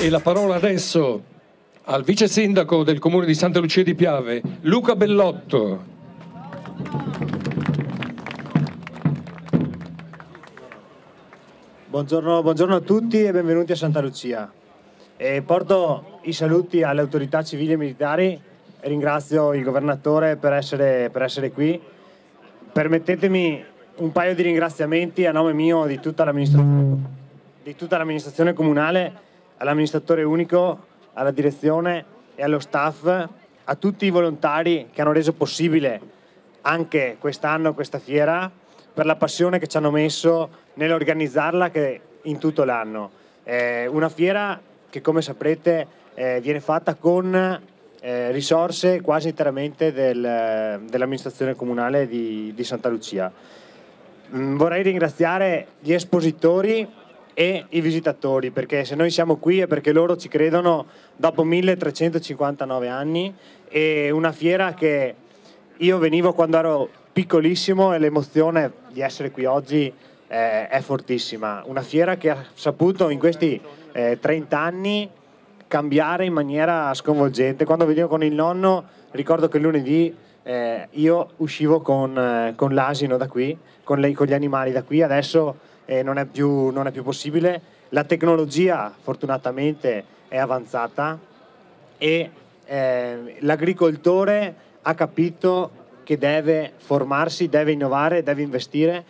E la parola adesso al vice sindaco del comune di Santa Lucia di Piave, Luca Bellotto. Buongiorno, buongiorno a tutti e benvenuti a Santa Lucia. E porto i saluti alle autorità civili e militari e ringrazio il governatore per essere, per essere qui. Permettetemi un paio di ringraziamenti a nome mio di tutta l'amministrazione comunale all'amministratore unico, alla direzione e allo staff, a tutti i volontari che hanno reso possibile anche quest'anno questa fiera, per la passione che ci hanno messo nell'organizzarla che in tutto l'anno. Eh, una fiera che come saprete eh, viene fatta con eh, risorse quasi interamente del, dell'amministrazione comunale di, di Santa Lucia. Mm, vorrei ringraziare gli espositori e i visitatori, perché se noi siamo qui è perché loro ci credono dopo 1359 anni e una fiera che io venivo quando ero piccolissimo e l'emozione di essere qui oggi è, eh, è fortissima. Una fiera che ha saputo in questi eh, 30 anni cambiare in maniera sconvolgente. Quando venivo con il nonno ricordo che lunedì eh, io uscivo con, eh, con l'asino da qui, con, le, con gli animali da qui, adesso eh, non, è più, non è più possibile. La tecnologia fortunatamente è avanzata e eh, l'agricoltore ha capito che deve formarsi, deve innovare, deve investire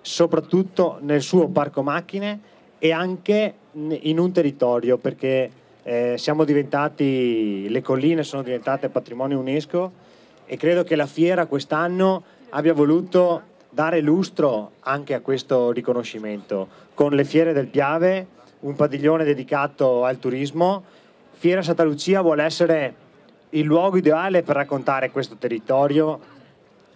soprattutto nel suo parco macchine e anche in un territorio perché eh, siamo diventati, le colline sono diventate patrimonio UNESCO e credo che la fiera quest'anno abbia voluto dare lustro anche a questo riconoscimento con le fiere del Piave, un padiglione dedicato al turismo. Fiera Santa Lucia vuole essere il luogo ideale per raccontare questo territorio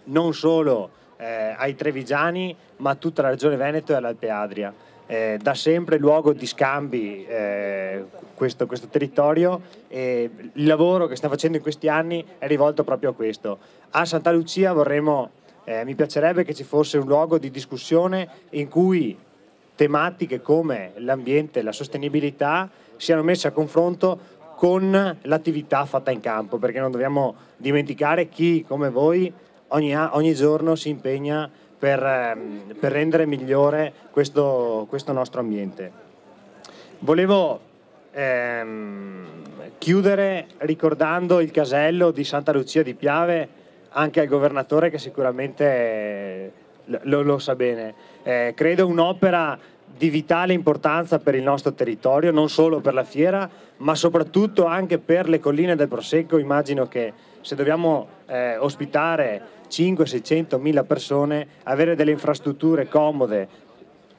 non solo eh, ai trevigiani ma a tutta la regione Veneto e all'Alpe Adria. Eh, da sempre luogo di scambi eh, questo, questo, territorio e il lavoro che sta facendo in questi anni è rivolto proprio a questo. A Santa Lucia vorremmo eh, mi piacerebbe che ci fosse un luogo di discussione in cui tematiche come l'ambiente, e la sostenibilità siano messe a confronto con l'attività fatta in campo, perché non dobbiamo dimenticare chi come voi ogni, ogni giorno si impegna per, ehm, per rendere migliore questo, questo, nostro ambiente. Volevo ehm, chiudere ricordando il casello di Santa Lucia di Piave anche al governatore che sicuramente eh, lo, lo sa bene. Eh, credo un'opera di vitale importanza per il nostro territorio, non solo per la fiera, ma soprattutto anche per le colline del Prosecco. Immagino che se dobbiamo eh, ospitare 500-600 mila persone, avere delle infrastrutture comode,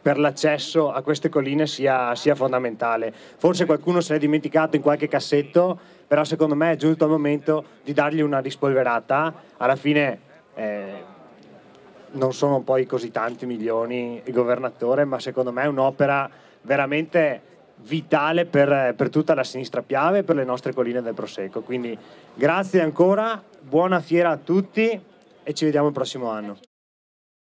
per l'accesso a queste colline sia, sia fondamentale. Forse qualcuno se l'è dimenticato in qualche cassetto, però secondo me è giunto il momento di dargli una rispolverata. Alla fine... Eh, non sono poi così tanti milioni il governatore, ma secondo me è un'opera veramente vitale per, per, tutta la sinistra piave e per le nostre colline del Prosecco. Quindi grazie ancora, buona fiera a tutti e ci vediamo il prossimo anno.